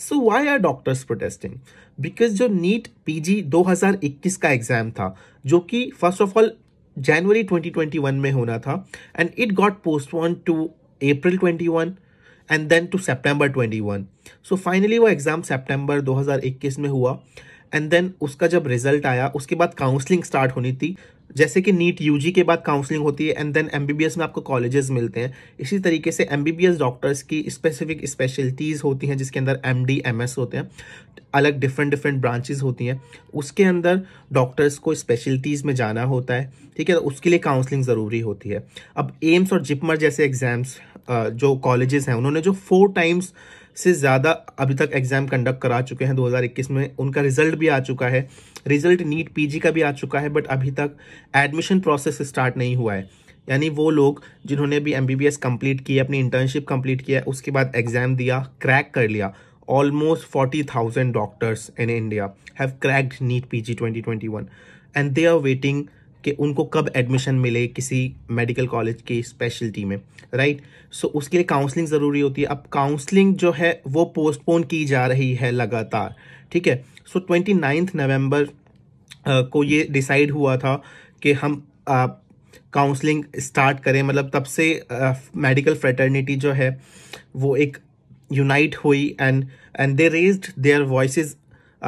So why are doctors protesting because जो NEET PG 2021 का exam था जो कि फर्स्ट ऑफ ऑल जनवरी 2021 में होना था and it got postpone to April 21 and then to September 21 so finally वो एग्ज़ाम सितंबर 2021 में हुआ एंड देन उसका जब रिजल्ट आया उसके बाद काउंसलिंग स्टार्ट होनी थी जैसे कि नीट यूजी के बाद काउंसलिंग होती है एंड देन एमबीबीएस में आपको कॉलेजेस मिलते हैं इसी तरीके से एमबीबीएस डॉक्टर्स की स्पेसिफिक स्पेशलिटीज़ होती हैं जिसके अंदर एमडी एमएस होते हैं अलग डिफरेंट डिफरेंट ब्रांचेज होती हैं उसके अंदर डॉक्टर्स को स्पेशलिटीज़ में जाना होता है ठीक है तो उसके लिए काउंसलिंग ज़रूरी होती है अब एम्स और जिपमर जैसे एग्ज़ाम्स जो कॉलेजेस हैं उन्होंने जो फोर टाइम्स से ज़्यादा अभी तक एग्ज़ाम कंडक्ट करा चुके हैं 2021 में उनका रिज़ल्ट भी आ चुका है रिज़ल्ट नीट पीजी का भी आ चुका है बट अभी तक एडमिशन प्रोसेस स्टार्ट नहीं हुआ है यानी वो लोग जिन्होंने भी एम बी बी एस अपनी इंटर्नशिप कम्प्लीट किया उसके बाद एग्ज़ाम दिया क्रैक कर लिया almost forty thousand doctors in India have cracked NEET P G twenty twenty one and they are waiting कि उनको कब एडमिशन मिले किसी मेडिकल कॉलेज की स्पेशलिटी में राइट right? सो so, उसके लिए काउंसलिंग ज़रूरी होती है अब काउंसलिंग जो है वो पोस्टपोन की जा रही है लगातार ठीक है सो ट्वेंटी नाइन्थ को ये डिसाइड हुआ था कि हम काउंसलिंग स्टार्ट करें मतलब तब से मेडिकल फ्रेटर्निटी जो है वो एक यूनाइट हुई and and they raised their voice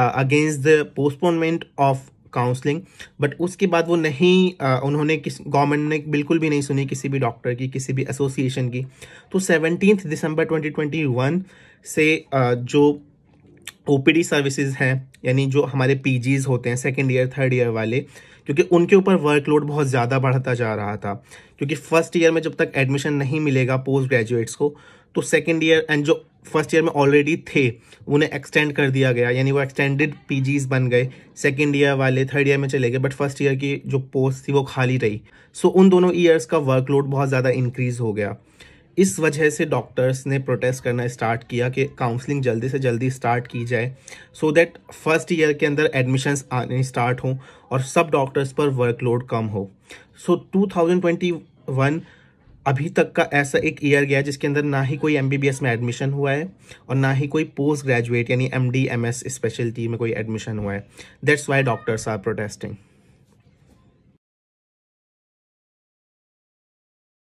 against the postponement of counselling but उसके बाद वो नहीं uh, उन्होंने किस गवर्नमेंट ने बिल्कुल भी नहीं सुनी किसी भी डॉक्टर की किसी भी एसोसिएशन की तो सेवनटीन दिसंबर 2021 से uh, जो ओ सर्विसेज हैं यानी जो हमारे पीजीज होते हैं सेकेंड ईयर थर्ड ईयर वाले क्योंकि उनके ऊपर वर्कलोड बहुत ज़्यादा बढ़ता जा रहा था क्योंकि फर्स्ट ईयर में जब तक एडमिशन नहीं मिलेगा पोस्ट ग्रेजुएट्स को तो सेकेंड ईयर एंड जो फर्स्ट ईयर में ऑलरेडी थे उन्हें एक्सटेंड कर दिया गया यानी वो एक्सटेंडेड पी बन गए सेकेंड ईयर वाले थर्ड ईयर में चले गए बट फर्स्ट ईयर की जो पोस्ट थी वो खाली रही सो so, उन दोनों ईयर्स का वर्कलोड बहुत ज़्यादा इंक्रीज़ हो गया इस वजह से डॉक्टर्स ने प्रोटेस्ट करना स्टार्ट किया कि काउंसलिंग जल्दी से जल्दी स्टार्ट की जाए सो दैट फर्स्ट ईयर के अंदर एडमिशन्स आने स्टार्ट हों और सब डॉक्टर्स पर वर्कलोड कम हो सो so, 2021 अभी तक का ऐसा एक ईयर गया जिसके अंदर ना ही कोई एम में एडमिशन हुआ है और ना ही कोई पोस्ट ग्रेजुएट यानी M D M S speciality में कोई एडमिशन हुआ है that's why doctors are protesting